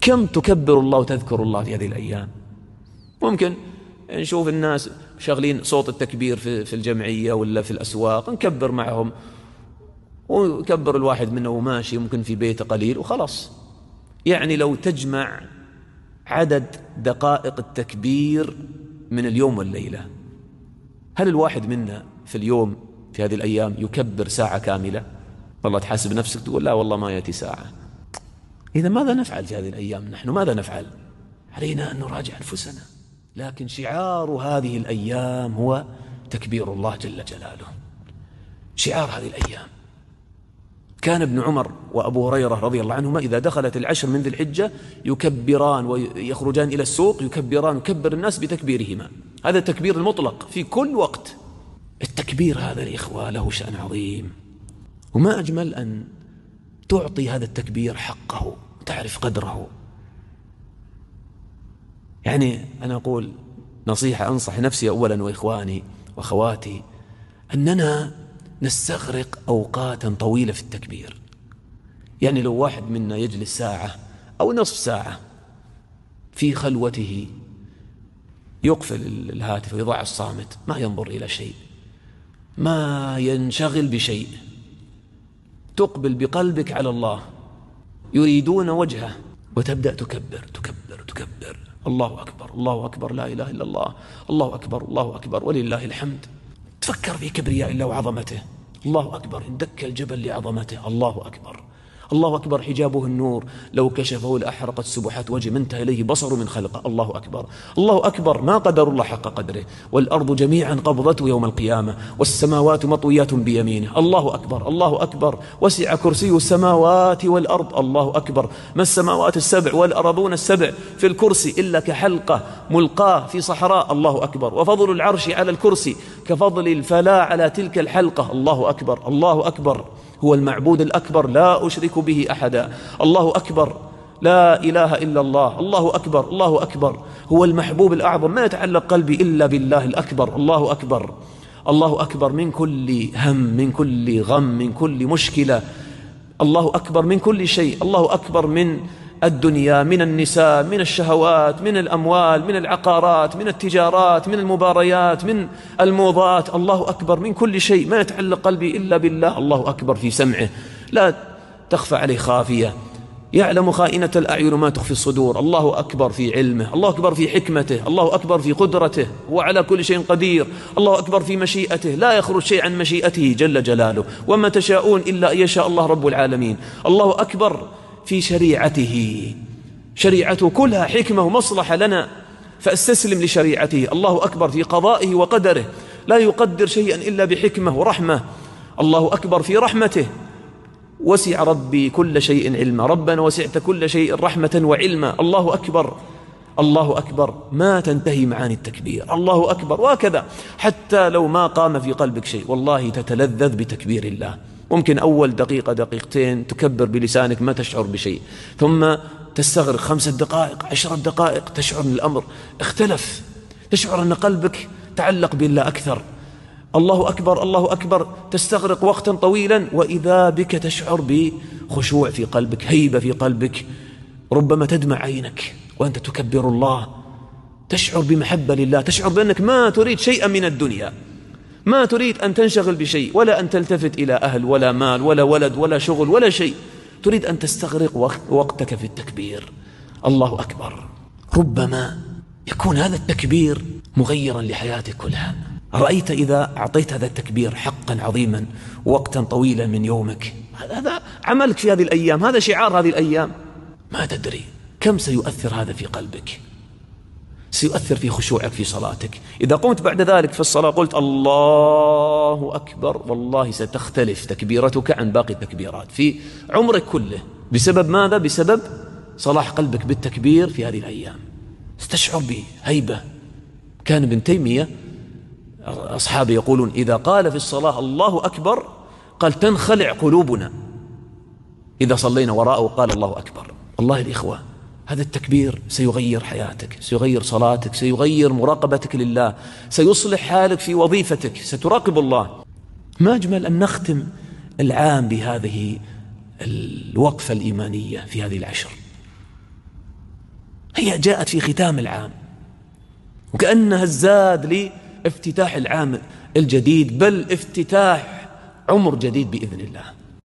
كم تكبر الله وتذكر الله في هذه الأيام ممكن نشوف الناس شغلين صوت التكبير في, في الجمعية ولا في الأسواق نكبر معهم ويكبر الواحد منه وماشي ممكن في بيته قليل وخلاص يعني لو تجمع عدد دقائق التكبير من اليوم والليلة هل الواحد منا في اليوم في هذه الأيام يكبر ساعة كاملة والله تحاسب نفسك تقول لا والله ما يأتي ساعة إذا ماذا نفعل في هذه الأيام نحن ماذا نفعل علينا أن نراجع أنفسنا لكن شعار هذه الأيام هو تكبير الله جل جلاله شعار هذه الأيام كان ابن عمر وأبو هريرة رضي الله عنهما إذا دخلت العشر من ذي الحجة يكبران ويخرجان إلى السوق يكبران يكبر الناس بتكبيرهما هذا التكبير المطلق في كل وقت التكبير هذا الإخوة له شأن عظيم وما أجمل أن تعطي هذا التكبير حقه تعرف قدره يعني أنا أقول نصيحة أنصح نفسي أولا وإخواني وأخواتي أننا نستغرق أوقاتا طويلة في التكبير يعني لو واحد منا يجلس ساعة أو نصف ساعة في خلوته يقفل الهاتف ويضع الصامت ما ينظر إلى شيء ما ينشغل بشيء تقبل بقلبك على الله يريدون وجهه وتبدأ تكبر تكبر تكبر الله أكبر الله أكبر لا إله إلا الله الله أكبر الله أكبر ولله الحمد تفكر في كبرياء الله وعظمته الله أكبر دك الجبل لعظمته الله أكبر الله أكبر حجابه النور لو كشفه لأحرقت سبحات وجه من انتهى إليه بصر من خلقه الله أكبر الله أكبر ما قدر الله حق قدره والأرض جميعا قبضته يوم القيامة والسماوات مطويات بيمينه الله أكبر الله أكبر وسع كرسي السماوات والأرض الله أكبر ما السماوات السبع والأرضون السبع في الكرسي إلا كحلقة ملقاة في صحراء الله أكبر وفضل العرش على الكرسي كفضل الفلا على تلك الحلقة الله أكبر الله أكبر هو المعبود الأكبر لا أشرك به أحدا الله أكبر لا إله إلا الله الله أكبر الله أكبر هو المحبوب الأعظم ما يتعلق قلبي إلا بالله الأكبر الله أكبر الله أكبر من كل هم من كل غم من كل مشكلة الله أكبر من كل شيء الله أكبر من الدنيا من النساء من الشهوات من الأموال من العقارات من التجارات من المباريات من الموضات الله أكبر من كل شيء ما يتعلق قلبي إلا بالله الله أكبر في سمعه لا تخفى عليه خافية يعلم خائنة الأعين ما تخفي الصدور الله أكبر في علمه الله أكبر في حكمته الله أكبر في قدرته هو على كل شيء قدير الله أكبر في مشيئته لا يخرج شيء عن مشيئته جل جلاله وما تشاءون إلا أن يشاء الله رب العالمين الله أكبر في شريعته شريعته كلها حكمة ومصلحة لنا فاستسلم لشريعته الله أكبر في قضائه وقدره لا يقدر شيئا إلا بحكمة ورحمة الله أكبر في رحمته وسع ربي كل شيء علما ربنا وسعت كل شيء رحمة وعلما الله أكبر الله أكبر ما تنتهي معاني التكبير الله أكبر وهكذا حتى لو ما قام في قلبك شيء والله تتلذذ بتكبير الله ممكن أول دقيقة دقيقتين تكبر بلسانك ما تشعر بشيء ثم تستغرق خمسة دقائق عشرة دقائق تشعر أن الأمر اختلف تشعر أن قلبك تعلق بالله أكثر الله أكبر الله أكبر تستغرق وقتا طويلا وإذا بك تشعر بخشوع في قلبك هيبة في قلبك ربما تدمع عينك وأنت تكبر الله تشعر بمحبة لله تشعر بأنك ما تريد شيئا من الدنيا ما تريد أن تنشغل بشيء ولا أن تلتفت إلى أهل ولا مال ولا ولد ولا شغل ولا شيء تريد أن تستغرق وقتك في التكبير الله أكبر ربما يكون هذا التكبير مغيرا لحياتك كلها رأيت إذا أعطيت هذا التكبير حقا عظيما وقتا طويلا من يومك هذا عملك في هذه الأيام هذا شعار هذه الأيام ما تدري كم سيؤثر هذا في قلبك سيؤثر في خشوعك في صلاتك إذا قمت بعد ذلك في الصلاة قلت الله أكبر والله ستختلف تكبيرتك عن باقي التكبيرات في عمرك كله بسبب ماذا؟ بسبب صلاح قلبك بالتكبير في هذه الأيام ستشعر بهيبة كان ابن تيمية أصحابه يقولون إذا قال في الصلاة الله أكبر قال تنخلع قلوبنا إذا صلينا وراءه قال الله أكبر الله الإخوة هذا التكبير سيغير حياتك سيغير صلاتك سيغير مراقبتك لله سيصلح حالك في وظيفتك ستراقب الله ما أجمل أن نختم العام بهذه الوقفة الإيمانية في هذه العشر هي جاءت في ختام العام وكأنها الزاد لافتتاح العام الجديد بل افتتاح عمر جديد بإذن الله